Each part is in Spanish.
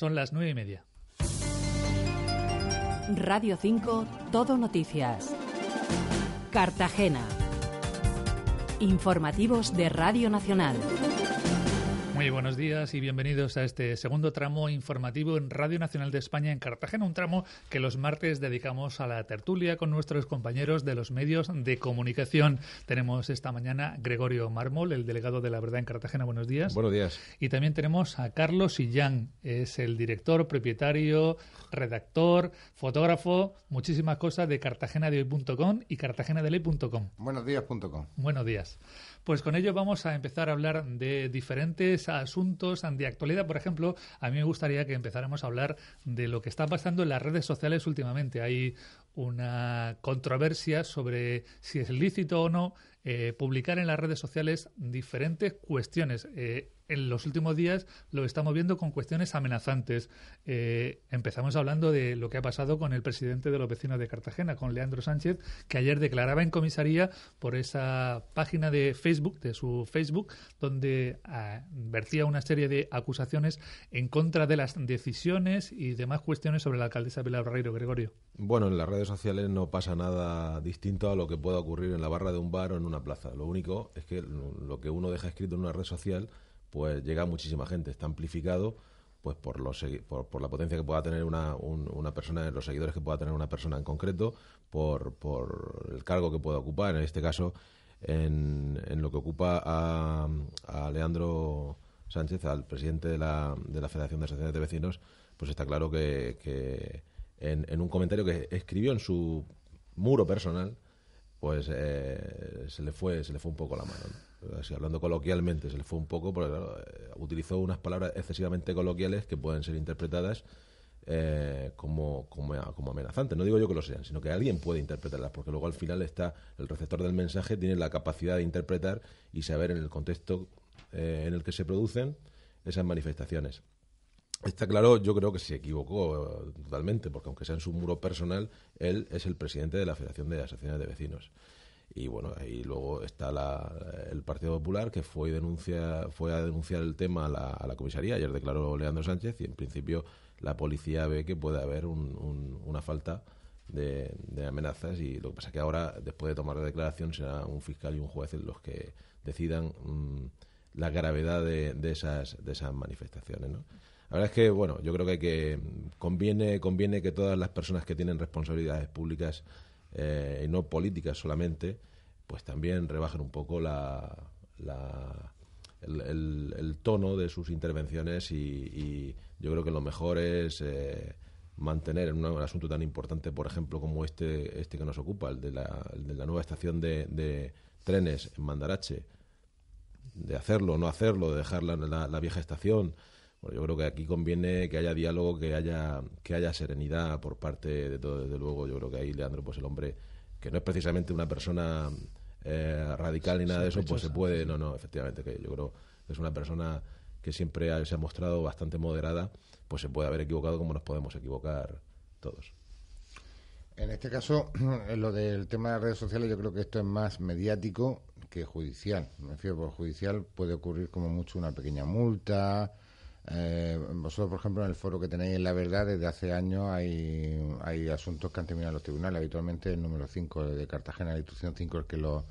Son las nueve y media. Radio 5, Todo Noticias. Cartagena. Informativos de Radio Nacional. Muy buenos días y bienvenidos a este segundo tramo informativo en Radio Nacional de España en Cartagena, un tramo que los martes dedicamos a la tertulia con nuestros compañeros de los medios de comunicación. Tenemos esta mañana Gregorio Mármol, el delegado de la verdad en Cartagena. Buenos días. Buenos días. Y también tenemos a Carlos Sillán, es el director, propietario, redactor, fotógrafo, muchísimas cosas de Hoy.com y cartagenadeley.com. Buenos días.com. Buenos días. Pues con ello vamos a empezar a hablar de diferentes asuntos de actualidad. Por ejemplo, a mí me gustaría que empezáramos a hablar de lo que está pasando en las redes sociales últimamente. Hay una controversia sobre si es lícito o no eh, publicar en las redes sociales diferentes cuestiones. Eh, en los últimos días lo estamos viendo con cuestiones amenazantes. Eh, empezamos hablando de lo que ha pasado con el presidente de los vecinos de Cartagena, con Leandro Sánchez, que ayer declaraba en comisaría por esa página de Facebook, de su Facebook, donde ah, vertía una serie de acusaciones en contra de las decisiones y demás cuestiones sobre la alcaldesa Pilar Barreiro, Gregorio. Bueno, en las redes sociales no pasa nada distinto a lo que pueda ocurrir en la barra de un bar o en una plaza. Lo único es que lo que uno deja escrito en una red social, pues llega a muchísima gente, está amplificado pues por, por, la potencia que pueda tener una, una persona, los seguidores que pueda tener una persona en concreto, por, el cargo que pueda ocupar, en este caso en, lo que ocupa a, a, Leandro Sánchez, al presidente de la, de la Federación de Asociaciones de Vecinos, pues está claro que, en, en, un comentario que escribió en su muro personal, pues eh, se le fue se le fue un poco la mano así hablando coloquialmente se le fue un poco porque eh, utilizó unas palabras excesivamente coloquiales que pueden ser interpretadas eh, como, como, como amenazantes. No digo yo que lo sean, sino que alguien puede interpretarlas, porque luego al final está el receptor del mensaje, tiene la capacidad de interpretar y saber en el contexto en el que se producen esas manifestaciones. Está claro, yo creo que se equivocó eh, totalmente, porque aunque sea en su muro personal, él es el presidente de la Federación de Asociaciones de Vecinos. Y bueno, ahí luego está el Partido Popular, que fue, denuncia, fue a denunciar el tema a la, comisaría. Ayer declaró Leandro Sánchez y en principio la policía ve que puede haber una falta de, amenazas y lo que pasa es que ahora, después de tomar la declaración, será un fiscal y un juez los que decidan mm, la gravedad de, esas, de esas manifestaciones. ¿no? La verdad es que, bueno, yo creo que, que conviene, conviene que todas las personas que tienen responsabilidades públicas eh, y no políticas solamente, pues también rebajen un poco la, el, tono de sus intervenciones y, yo creo que lo mejor es eh, mantener en un, asunto tan importante, por ejemplo, como este, este que nos ocupa, el de la, nueva estación de, trenes en Mandarache, de hacerlo o no hacerlo, de dejar la vieja estación, bueno, yo creo que aquí conviene que haya diálogo, que haya, que haya serenidad por parte de todo, desde luego. Yo creo que ahí Leandro, pues el hombre, que no es precisamente una persona eh, radical ni nada de eso, pues se puede. No, no, efectivamente, que yo creo que es una persona que siempre se ha mostrado bastante moderada, pues se puede haber equivocado como nos podemos equivocar todos. En este caso, en lo del tema de las redes sociales, yo creo que esto es más mediático que judicial. Me refiero por judicial, puede ocurrir como mucho una pequeña multa, eh, vosotros, por ejemplo, en el foro que tenéis en La Verdad, desde hace años hay, hay asuntos que han terminado los tribunales. Habitualmente el número 5 de Cartagena, la institución 5, el que lo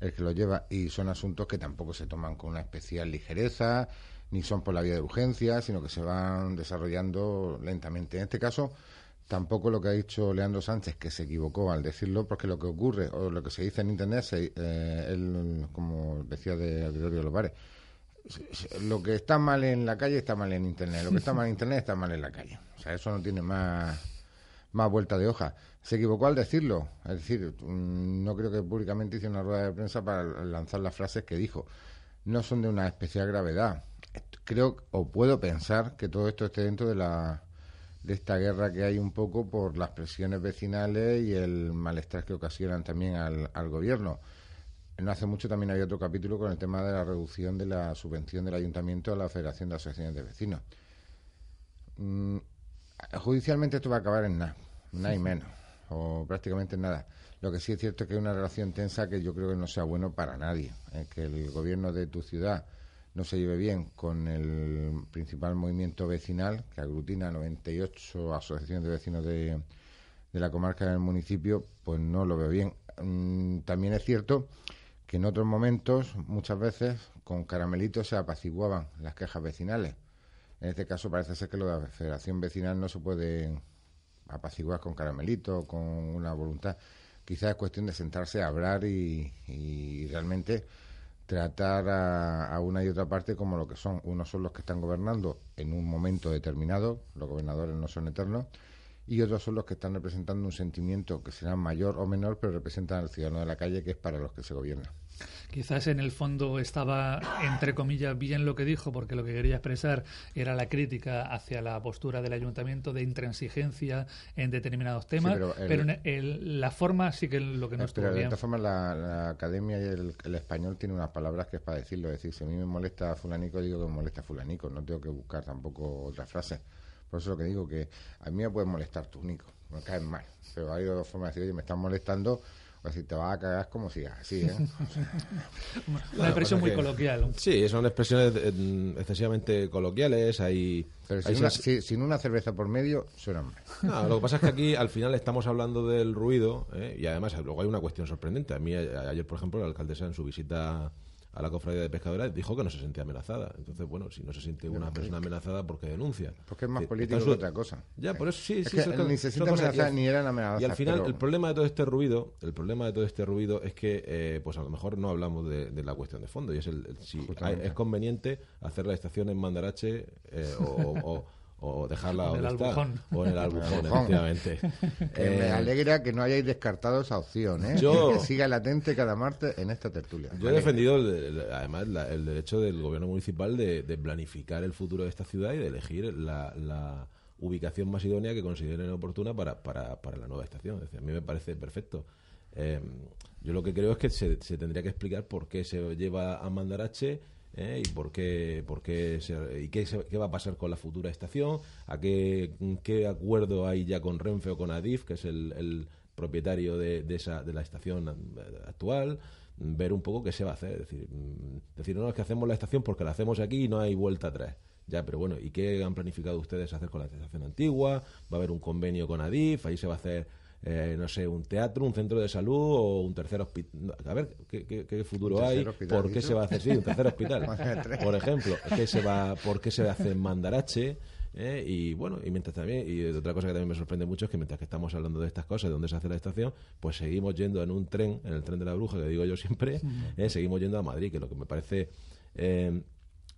el que lo lleva y son asuntos que tampoco se toman con una especial ligereza ni son por la vía de urgencia, sino que se van desarrollando lentamente. En este caso, tampoco lo que ha dicho Leandro Sánchez, que se equivocó al decirlo, porque lo que ocurre o lo que se dice en Internet, se, eh, él, como decía de Auditorio de los Bares, lo que está mal en la calle está mal en Internet, lo que está mal en Internet está mal en la calle. O sea, eso no tiene más, vuelta de hoja. Se equivocó al decirlo, es decir, mm, no creo que públicamente hice una rueda de prensa para lanzar las frases que dijo. No son de una especial gravedad. Creo o puedo pensar que todo esto esté dentro de la de esta guerra que hay un poco por las presiones vecinales y el malestar que ocasionan también al gobierno no hace mucho también había otro capítulo con el tema de la reducción de la subvención del ayuntamiento a la Federación de Asociaciones de Vecinos. Mm, judicialmente esto va a acabar en nada, nada y menos, o prácticamente nada. Lo que sí es cierto es que es una relación tensa que yo creo que no sea bueno para nadie. Eh, que el gobierno de tu ciudad no se lleve bien con el principal movimiento vecinal que aglutina 98 asociaciones de vecinos de, de la comarca del municipio, pues no lo veo bien. Mm, también es cierto que en otros momentos, muchas veces, con caramelitos se apaciguaban las quejas vecinales. En este caso parece ser que lo de la Federación Vecinal no se puede apaciguar con caramelitos, con una voluntad. Quizás es cuestión de sentarse a hablar y, realmente tratar a, a, una y otra parte como lo que son. Unos son los que están gobernando en un momento determinado, los gobernadores no son eternos, y otros son los que están representando un sentimiento que será mayor o menor, pero representan al ciudadano de la calle, que es para los que se gobierna. Quizás en el fondo estaba, entre comillas, bien lo que dijo, porque lo que quería expresar era la crítica hacia la postura del ayuntamiento de intransigencia en determinados temas, pero, la forma sí que lo que no estuvo Pero de esta forma la, academia y el, español tiene unas palabras que es para decirlo, es decir, si a mí me molesta fulanico, digo que me molesta fulanico, no tengo que buscar tampoco otra frase. Por eso lo que digo, que a mí me puedes molestar tú, Nico, me caen mal. Pero hay dos formas de decir, oye, me están molestando, o si te vas a cagar como si así, ¿eh? Una expresión muy coloquial. Sí, son expresiones excesivamente coloquiales, hay... sin, una, cerveza por medio, suena mal. lo que pasa es que aquí al final estamos hablando del ruido ¿eh? y además luego hay una cuestión sorprendente. A mí ayer, por ejemplo, la alcaldesa en su visita a la cofradía de pescadores, dijo que no se sentía amenazada. Entonces, bueno, si no se siente una persona amenazada, ¿por qué denuncia? Porque es más político que otra cosa. Ya, por eso sí, ni se amenazada Y al final, el problema de todo este ruido, el problema de todo este ruido es que, eh, pues a lo mejor no hablamos de, la cuestión de fondo y es el, si es conveniente hacer la estación en Mandarache eh, o o dejarla en el o en el albujón, efectivamente. Eh, me alegra que no hayáis descartado esa opción, ¿eh? que siga latente cada martes en esta tertulia. Yo he defendido, además, el derecho del gobierno municipal de, planificar el futuro de esta ciudad y de elegir la, ubicación más idónea que consideren oportuna para, la nueva estación. a mí me parece perfecto. Eh, yo lo que creo es que se tendría que explicar por qué se lleva a Mandarache ¿eh? y por qué, por qué y qué, qué, va a pasar con la futura estación, a qué, acuerdo hay ya con Renfe o con Adif, que es el, propietario de, esa, de la estación actual, ver un poco qué se va a hacer. Es decir, mm, decir, no, es que hacemos la estación porque la hacemos aquí y no hay vuelta atrás. Ya, pero bueno, ¿y qué han planificado ustedes hacer con la estación antigua? ¿Va a haber un convenio con Adif? ¿Ahí se va a hacer eh, no sé, un teatro, un centro de salud o un tercer hospital. A ver, ¿qué, futuro hay? ¿Por qué se va a hacer? Sí, un tercer hospital. por ejemplo, ¿qué se va, ¿por qué se hace en Mandarache? Eh, y bueno, y mientras también, y otra cosa que también me sorprende mucho es que mientras que estamos hablando de estas cosas, de dónde se hace la estación, pues seguimos yendo en un tren, en el tren de la bruja, que digo yo siempre, eh, seguimos yendo a Madrid, que lo que me parece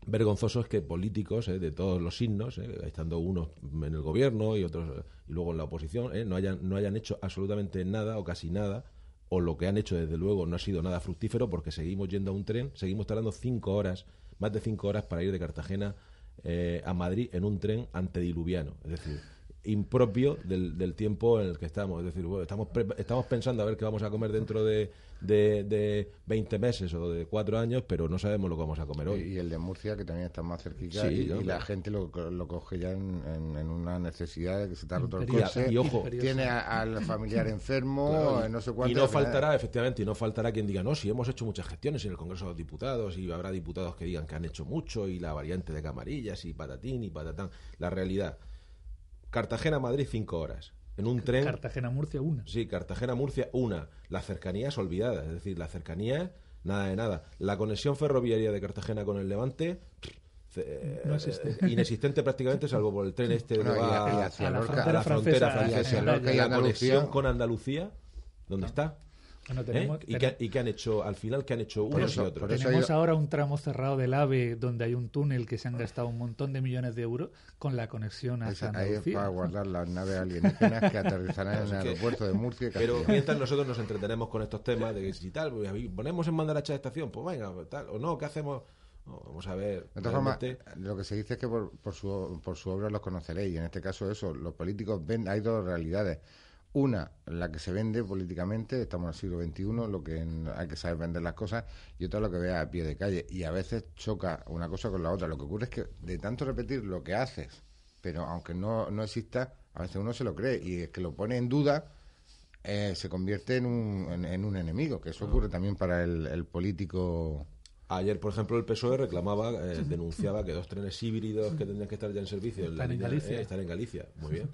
vergonzoso es que políticos eh, de todos los signos, eh, estando unos en el gobierno y otros eh, y luego en la oposición, no, hayan, no hayan hecho absolutamente nada o casi nada, o lo que han hecho desde luego no ha sido nada fructífero porque seguimos yendo a un tren, seguimos tardando cinco horas, más de cinco horas para ir de Cartagena a Madrid en un tren antediluviano. Es decir, impropio del, del, tiempo en el que estamos. Es decir, bueno, estamos, estamos pensando a ver qué vamos a comer dentro de, de, 20 meses o de 4 años, pero no sabemos lo que vamos a comer hoy. Y, el de Murcia, que también está más cerquita, y, la gente lo, lo coge ya en, una necesidad de que se está el Y, ojo, tiene al familiar enfermo, no sé Y no faltará, efectivamente, y no faltará quien diga, no, si hemos hecho muchas gestiones en el Congreso de los Diputados, y habrá diputados que digan que han hecho mucho, y la variante de camarillas, y patatín, y patatán. La realidad Cartagena-Madrid, cinco horas. En un tren. Cartagena-Murcia, una. Sí, Cartagena-Murcia, una. Las cercanías olvidadas, es decir, las cercanías, nada de nada. La conexión ferroviaria de Cartagena con el Levante. Eh, eh, inexistente prácticamente, salvo por el tren este de la, frontera la francesa. conexión con Andalucía, ¿dónde está? Ah, ¿Eh? ¿Y, que han hecho al final? que han hecho unos y otros? Tenemos ahora un tramo cerrado del AVE donde hay un túnel que se han gastado un montón de millones de euros con la conexión a San Ahí para guardar las naves alienígenas que aterrizarán en el aeropuerto de Murcia. Pero mientras nosotros nos entretenemos con estos temas de si tal, pues, ponemos en mandaracha de estación, pues venga, pues, tal, o no, ¿qué hacemos? Vamos a ver. entonces lo que se dice es que por, su, por su obra los conoceréis. Y en este caso, eso, los políticos ven, hay dos realidades. Una, la que se vende políticamente, estamos en el siglo XXI, lo que hay que saber vender las cosas, y otra lo que vea a pie de calle. Y a veces choca una cosa con la otra. Lo que ocurre es que de tanto repetir lo que haces, pero aunque no, no exista, a veces uno se lo cree y es que lo pone en duda. Eh, se convierte en un, en, un, enemigo, que eso ocurre también para el, político Ayer, por ejemplo, el PSOE reclamaba, eh, denunciaba que dos trenes híbridos que tendrían que estar ya en servicio en Galicia. Eh, estar en Galicia. Muy bien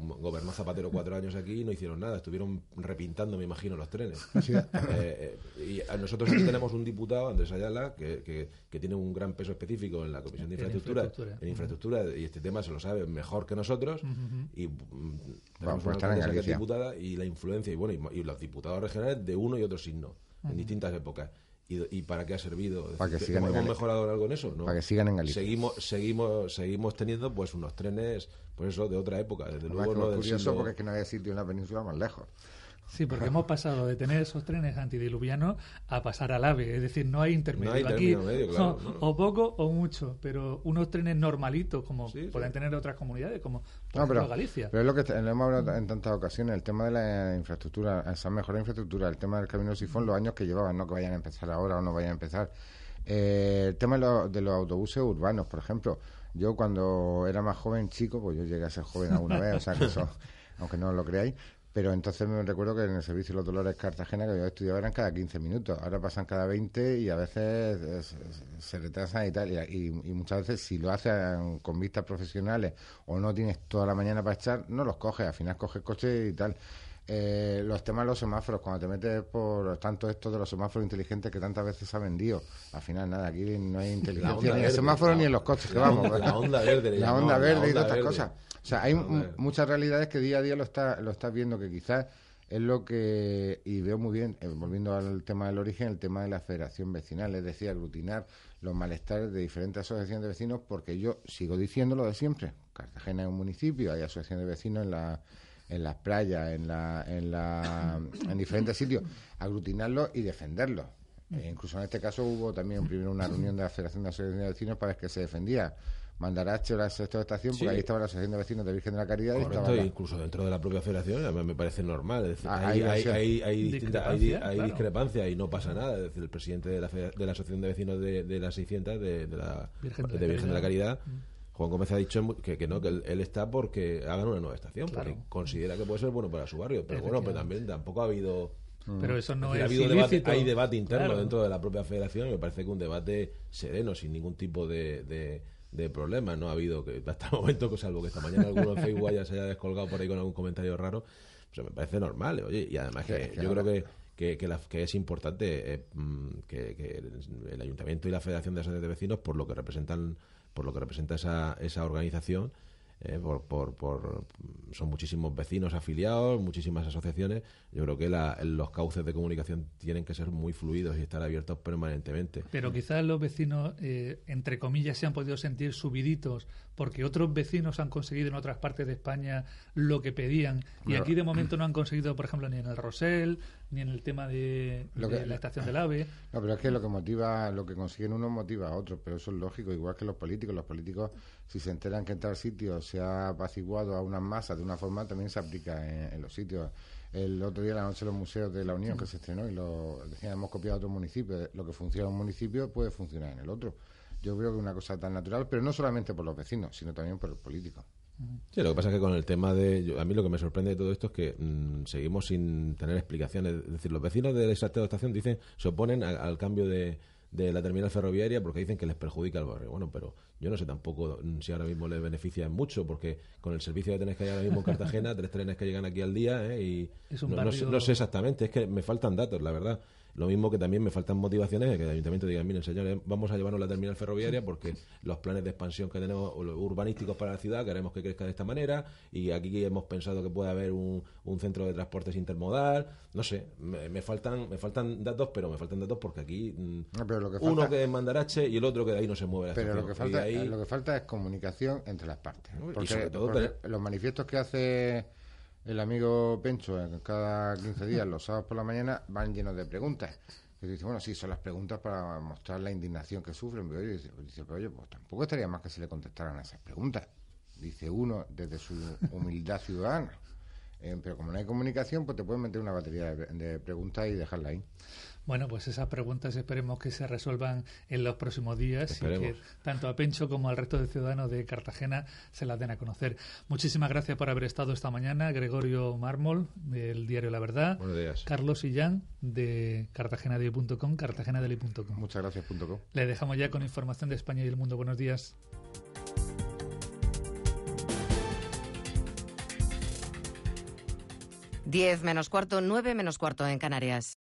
gobernó Zapatero cuatro años aquí y no hicieron nada, estuvieron repintando, me imagino, los trenes. Eh, eh, y nosotros tenemos un diputado, Andrés Ayala, que, que, tiene un gran peso específico en la Comisión de Infraestructura, en infraestructura, y este tema se lo sabe mejor que nosotros, y y la influencia, y bueno, y, los diputados regionales de uno y otro signo, en distintas épocas. ¿Y, para qué ha servido? Para que sigan ¿Hemos en mejorado algo en eso? ¿no? Para que sigan en Galicia. Seguimos, seguimos, seguimos teniendo pues unos trenes, por pues eso, de otra época, desde luego. es curioso porque es que no hay sitio en la península más lejos. Sí, porque hemos pasado de tener esos trenes antidiluvianos a pasar al AVE. Es decir, no hay intermedio. Aquí o poco o mucho, pero unos trenes normalitos, como pueden tener otras comunidades, como por ejemplo, Galicia. Pero es lo que hemos hablado en tantas ocasiones, el tema de la infraestructura, esa mejor infraestructura, el tema del camino sifón, los años que llevaban, no que vayan a empezar ahora o no vayan a empezar. Eh, el tema de, de los autobuses urbanos, por ejemplo. Yo cuando era más joven, chico, pues yo llegué a ser joven alguna vez, o sea eso, aunque no lo creáis, pero entonces me recuerdo que en el servicio de los Dolores Cartagena que yo estudiaba eran cada 15 minutos, ahora pasan cada 20 y a veces eh, se retrasan y tal. Y, y, muchas veces si lo hacen eh, con vistas profesionales o no tienes toda la mañana para echar, no los coges, al final coges coche y tal. Eh, los temas de los semáforos, cuando te metes por tanto esto de los semáforos inteligentes que tantas veces ha vendido, al final nada, aquí no hay inteligencia ni en el semáforo ni en los coches, que vamos. La, pues. onda verde. La onda verde y otras cosas. O sea, hay muchas realidades que día a día lo estás lo estás viendo, que quizás es lo que, y veo muy bien, eh, volviendo al tema del origen, el tema de la federación vecinal, es decir, aglutinar los malestares de diferentes asociaciones de vecinos, porque yo sigo diciéndolo de siempre. Cartagena es un municipio, hay asociaciones de vecinos en la en las playas, en, la, en, la, en diferentes sitios, aglutinarlos y defenderlos. Eh, incluso en este caso hubo también primero una reunión de la Federación de Asociaciones de Vecinos para que se defendía Mandarache o la estación, porque ahí estaba la Asociación de Vecinos de Virgen de la Caridad. incluso dentro de la propia federación, me parece normal. Ah, hay, hay, discrepancia, y no pasa nada. Es el presidente de la, de la Asociación de Vecinos de, las 600, de, la Virgen de, la Caridad, la Juan Gómez ha dicho que, no, que él, está porque hagan una nueva estación, porque considera que puede ser bueno para su barrio. Pero bueno, pero pues también tampoco ha habido. Mm. Pero eso no es. Ha habido debate, hay debate interno dentro de la propia federación y me parece que un debate sereno, sin ningún tipo de, de problemas. No ha habido que hasta el momento, salvo que esta mañana alguno en Facebook ya se haya descolgado por ahí con algún comentario raro, pues me parece normal. Oye, y además que yo creo que, que, es importante eh, mm, que, el ayuntamiento y la Federación de Asociaciones de Vecinos, por lo que representan por lo que representa esa, esa organización eh, por, por, son muchísimos vecinos afiliados, muchísimas asociaciones. Yo creo que los cauces de comunicación tienen que ser muy fluidos y estar abiertos permanentemente. Pero quizás los vecinos, eh, entre comillas, se han podido sentir subiditos porque otros vecinos han conseguido en otras partes de España lo que pedían y aquí de momento no han conseguido, por ejemplo, ni en el Rosel, ni en el tema de, la estación del AVE. No, pero es que lo que motiva, lo que consiguen unos motiva a otros, pero eso es lógico, igual que los políticos. Los políticos, si se enteran que en tal sitios se ha apaciguado a unas masas de una forma también se aplica en, los sitios. El otro día, la noche, los museos de la Unión que se estrenó y lo decían, hemos copiado a otros municipios. Eh, lo que funciona en un municipio puede funcionar en el otro. Yo creo que es una cosa tan natural, pero no solamente por los vecinos, sino también por los políticos. Sí, lo que pasa es que con el tema de. a mí lo que me sorprende de todo esto es que mm, seguimos sin tener explicaciones. Es decir, los vecinos de esa estación dicen, se oponen al cambio de, de la terminal ferroviaria porque dicen que les perjudica el barrio. Bueno, pero yo no sé tampoco si ahora mismo les beneficia mucho porque con el servicio que tenés que hay ahora mismo en Cartagena, tres trenes que llegan aquí al día ¿eh? y no, sé, exactamente, es que me faltan datos, la verdad. Lo mismo que también me faltan motivaciones que el ayuntamiento diga, miren señores, vamos a llevarnos la terminal ferroviaria porque los planes de expansión que tenemos, urbanísticos para la ciudad, queremos que crezca de esta manera y aquí hemos pensado que puede haber un, un centro de transportes intermodal, no sé, me, faltan me faltan datos, pero me faltan datos porque aquí uno que es mandarache y el otro que de ahí no se mueve. La pero lo que, falta, lo que falta es comunicación entre las partes. los manifiestos que hace el amigo Pencho, cada 15 días, los sábados por la mañana, van llenos de preguntas. que dice, bueno, sí, son las preguntas para mostrar la indignación que sufren. Y dice, pero oye, pues tampoco estaría más que se le contestaran esas preguntas. Dice uno desde su humildad ciudadana. Eh, pero como no hay comunicación, pues te pueden meter una batería de preguntas y dejarla ahí. Bueno, pues esas preguntas esperemos que se resuelvan en los próximos días y que tanto a Pencho como al resto de ciudadanos de Cartagena se las den a conocer. Muchísimas gracias por haber estado esta mañana, Gregorio Mármol, del diario La Verdad. Buenos días. Carlos Illán, de cartagenadeli.com, cartagenadeli.com. Muchas gracias, punto Le dejamos ya con información de España y el mundo. Buenos días. Diez menos cuarto, nueve menos cuarto en Canarias.